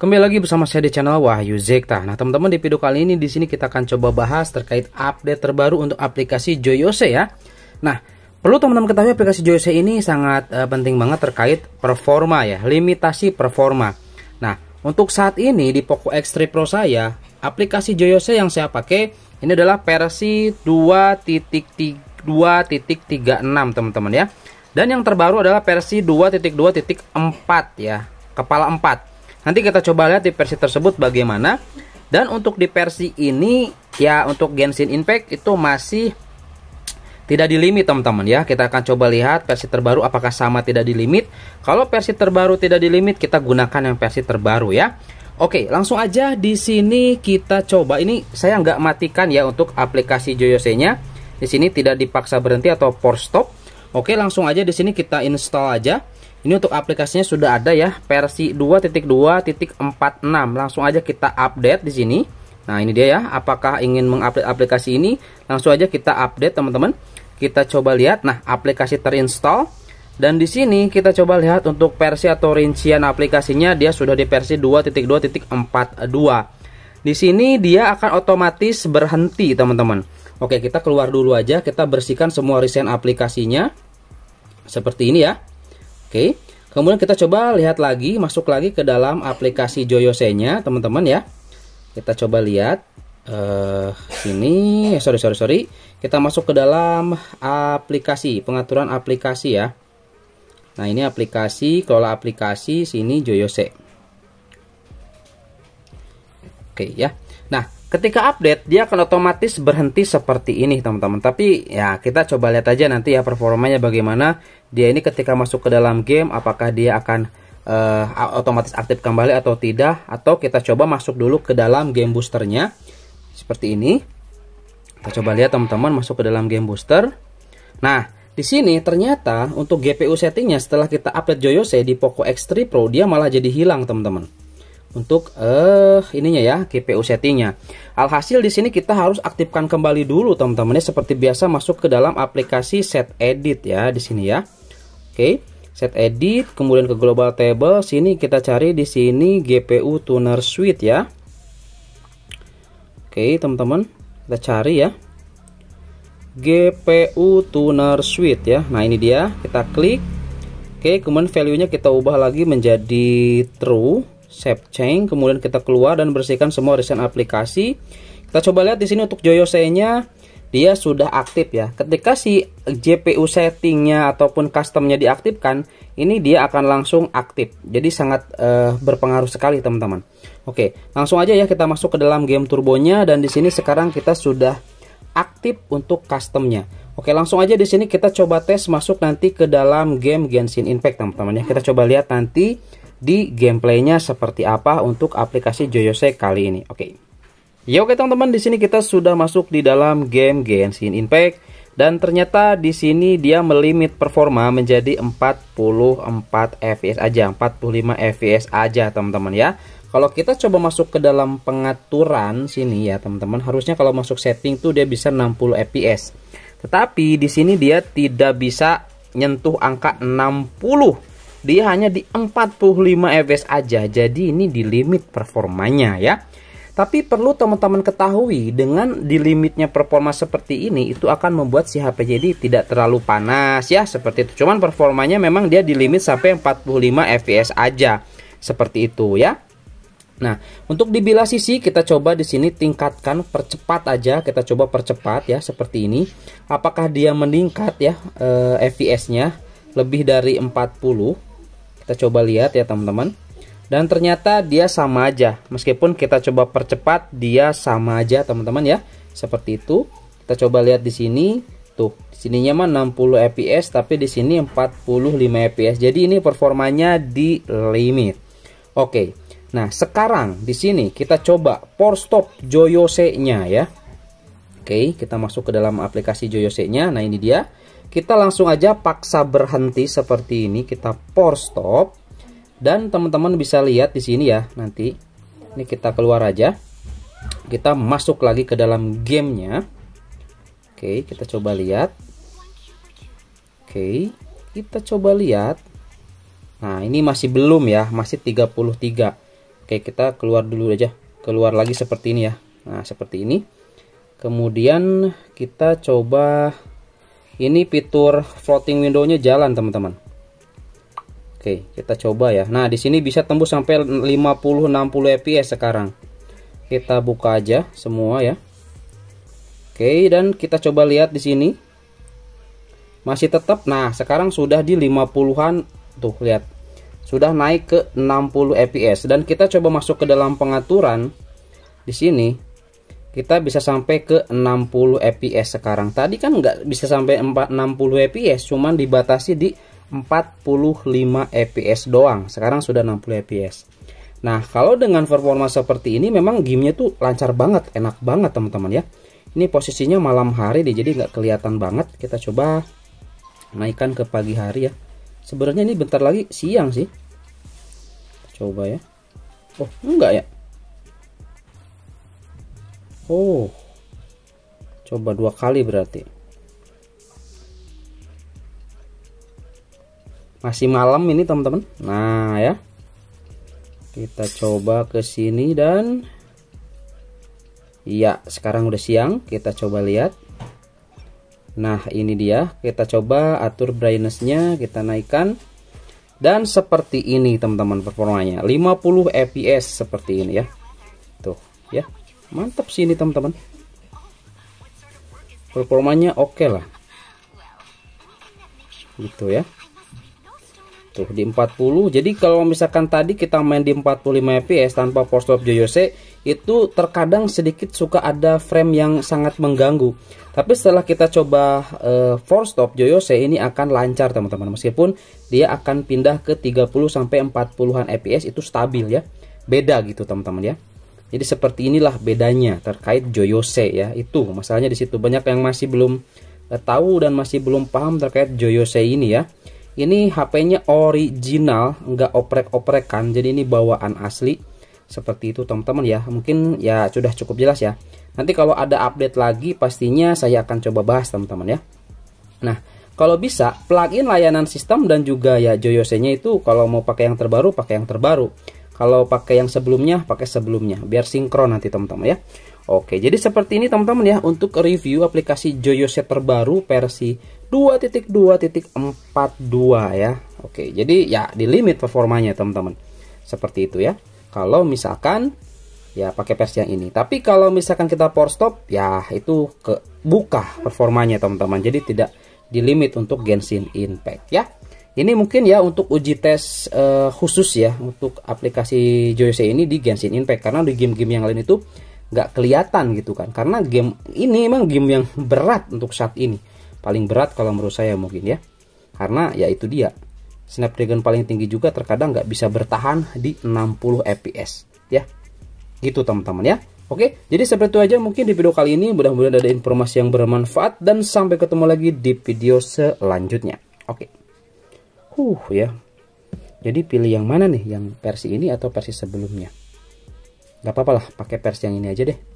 Kembali lagi bersama saya di channel Wahyu Zekta. Nah, teman-teman di video kali ini di sini kita akan coba bahas terkait update terbaru untuk aplikasi Joyose ya. Nah, perlu teman-teman ketahui aplikasi Joyose ini sangat uh, penting banget terkait performa ya, limitasi performa. Nah, untuk saat ini di Poco X3 Pro saya, aplikasi Joyose yang saya pakai ini adalah versi 2.2.36 teman-teman ya. Dan yang terbaru adalah versi 2.2.4 ya, kepala 4. Nanti kita coba lihat di versi tersebut bagaimana. Dan untuk di versi ini ya untuk Genshin Impact itu masih tidak di limit teman-teman ya. Kita akan coba lihat versi terbaru apakah sama tidak di limit. Kalau versi terbaru tidak di limit, kita gunakan yang versi terbaru ya. Oke, langsung aja di sini kita coba. Ini saya nggak matikan ya untuk aplikasi Joyose-nya. Di sini tidak dipaksa berhenti atau force stop. Oke, langsung aja di sini kita install aja. Ini untuk aplikasinya sudah ada ya, versi 2.2.46. Langsung aja kita update di sini. Nah, ini dia ya. Apakah ingin mengupdate aplikasi ini? Langsung aja kita update, teman-teman. Kita coba lihat. Nah, aplikasi terinstall dan di sini kita coba lihat untuk versi atau rincian aplikasinya dia sudah di versi 2.2.42. Di sini dia akan otomatis berhenti, teman-teman. Oke, kita keluar dulu aja, kita bersihkan semua recent aplikasinya. Seperti ini ya. Oke. Kemudian kita coba lihat lagi, masuk lagi ke dalam aplikasi Joyose-nya, teman-teman ya. Kita coba lihat uh, sini, sorry sorry sorry. Kita masuk ke dalam aplikasi, pengaturan aplikasi ya. Nah, ini aplikasi, kelola aplikasi, sini Joyose. Oke ya. Ketika update, dia akan otomatis berhenti seperti ini, teman-teman. Tapi ya kita coba lihat aja nanti ya performanya bagaimana. Dia ini ketika masuk ke dalam game, apakah dia akan uh, otomatis aktif kembali atau tidak? Atau kita coba masuk dulu ke dalam game boosternya, seperti ini. Kita coba lihat teman-teman masuk ke dalam game booster. Nah, di sini ternyata untuk GPU settingnya setelah kita update Joyose di Poco X3 Pro dia malah jadi hilang, teman-teman untuk eh uh, ininya ya GPU settingnya. Alhasil di sini kita harus aktifkan kembali dulu teman-teman ya seperti biasa masuk ke dalam aplikasi set edit ya di sini ya. Oke, okay. set edit kemudian ke global table sini kita cari di sini GPU tuner suite ya. Oke, okay, teman-teman, kita cari ya. GPU tuner suite ya. Nah, ini dia, kita klik. Oke, okay, kemudian value-nya kita ubah lagi menjadi true save change kemudian kita keluar dan bersihkan semua recent aplikasi kita coba lihat di sini untuk joyo nya dia sudah aktif ya ketika si GPU settingnya ataupun customnya diaktifkan ini dia akan langsung aktif jadi sangat uh, berpengaruh sekali teman-teman Oke langsung aja ya kita masuk ke dalam game turbonya dan di sini sekarang kita sudah aktif untuk customnya Oke langsung aja di sini kita coba tes masuk nanti ke dalam game Genshin Impact teman-teman ya kita coba lihat nanti di gameplaynya seperti apa untuk aplikasi Joyose kali ini. Oke. Okay. Ya oke okay, teman-teman, di sini kita sudah masuk di dalam game Genshin Impact dan ternyata di sini dia melimit performa menjadi 44 fps aja, 45 fps aja teman-teman ya. Kalau kita coba masuk ke dalam pengaturan sini ya teman-teman, harusnya kalau masuk setting tuh dia bisa 60 fps. Tetapi di sini dia tidak bisa nyentuh angka 60 dia hanya di 45 fps aja. Jadi ini di limit performanya ya. Tapi perlu teman-teman ketahui dengan di limitnya performa seperti ini itu akan membuat si HP jadi tidak terlalu panas ya seperti itu. Cuman performanya memang dia di limit sampai 45 fps aja. Seperti itu ya. Nah, untuk di bilah sisi kita coba di sini tingkatkan percepat aja, kita coba percepat ya seperti ini. Apakah dia meningkat ya eh, FPS-nya lebih dari 40? Kita coba lihat ya teman-teman. Dan ternyata dia sama aja. Meskipun kita coba percepat, dia sama aja teman-teman ya. Seperti itu. Kita coba lihat di sini. Tuh, di sininya mah 60 fps tapi di sini 45 fps. Jadi ini performanya di limit. Oke. Nah, sekarang di sini kita coba power stop Joyose-nya ya. Oke, kita masuk ke dalam aplikasi Joyose-nya. Nah, ini dia kita langsung aja paksa berhenti seperti ini kita power stop dan teman-teman bisa lihat di sini ya nanti ini kita keluar aja kita masuk lagi ke dalam gamenya oke kita coba lihat oke kita coba lihat nah ini masih belum ya masih 33 oke kita keluar dulu aja keluar lagi seperti ini ya nah seperti ini kemudian kita coba ini fitur floating window-nya jalan teman-teman Oke kita coba ya Nah di sini bisa tembus sampai 50-60 fps sekarang kita buka aja semua ya Oke dan kita coba lihat di sini masih tetap nah sekarang sudah di 50-an tuh lihat sudah naik ke 60 fps dan kita coba masuk ke dalam pengaturan di sini kita bisa sampai ke 60 fps sekarang tadi kan nggak bisa sampai 460 60 fps cuman dibatasi di 45 fps doang sekarang sudah 60 fps nah kalau dengan performa seperti ini memang gamenya tuh lancar banget enak banget teman-teman ya ini posisinya malam hari deh jadi nggak kelihatan banget kita coba naikkan ke pagi hari ya sebenarnya ini bentar lagi siang sih coba ya oh enggak ya Oh, coba dua kali berarti. Masih malam ini teman-teman. Nah ya, kita coba ke sini dan Iya, sekarang udah siang, kita coba lihat. Nah, ini dia, kita coba atur brightnessnya, kita naikkan. Dan seperti ini teman-teman performanya, 50 fps seperti ini ya. Tuh, ya mantap sih ini teman-teman performanya oke okay lah gitu ya tuh di 40 jadi kalau misalkan tadi kita main di 45 fps tanpa post stop Joyose itu terkadang sedikit suka ada frame yang sangat mengganggu tapi setelah kita coba uh, force stop Joyose ini akan lancar teman-teman meskipun dia akan pindah ke 30 sampai 40-an fps itu stabil ya beda gitu teman-teman ya jadi seperti inilah bedanya terkait joyose ya. Itu masalahnya di situ banyak yang masih belum eh, tahu dan masih belum paham terkait joyose ini ya. Ini HP-nya original, nggak oprek-oprekan. Jadi ini bawaan asli. Seperti itu teman-teman ya. Mungkin ya sudah cukup jelas ya. Nanti kalau ada update lagi pastinya saya akan coba bahas teman-teman ya. Nah, kalau bisa plugin layanan sistem dan juga ya joyose-nya itu kalau mau pakai yang terbaru pakai yang terbaru kalau pakai yang sebelumnya, pakai sebelumnya. Biar sinkron nanti teman-teman ya. Oke, jadi seperti ini teman-teman ya untuk review aplikasi Joyo terbaru versi 2.2.42 ya. Oke, jadi ya di limit performanya teman-teman. Seperti itu ya. Kalau misalkan ya pakai versi yang ini. Tapi kalau misalkan kita power stop ya itu kebuka performanya teman-teman. Jadi tidak di limit untuk Genshin Impact ya. Ini mungkin ya untuk uji tes uh, khusus ya untuk aplikasi Joyce ini di Genshin Impact karena di game-game yang lain itu nggak kelihatan gitu kan karena game ini emang game yang berat untuk saat ini paling berat kalau menurut saya mungkin ya karena ya itu dia Snapdragon paling tinggi juga terkadang nggak bisa bertahan di 60 fps ya gitu teman-teman ya Oke, jadi seperti itu aja mungkin di video kali ini. Mudah-mudahan ada informasi yang bermanfaat dan sampai ketemu lagi di video selanjutnya. Oke. Huh ya. Jadi pilih yang mana nih, yang versi ini atau versi sebelumnya? Gak apa-apa lah, pakai versi yang ini aja deh.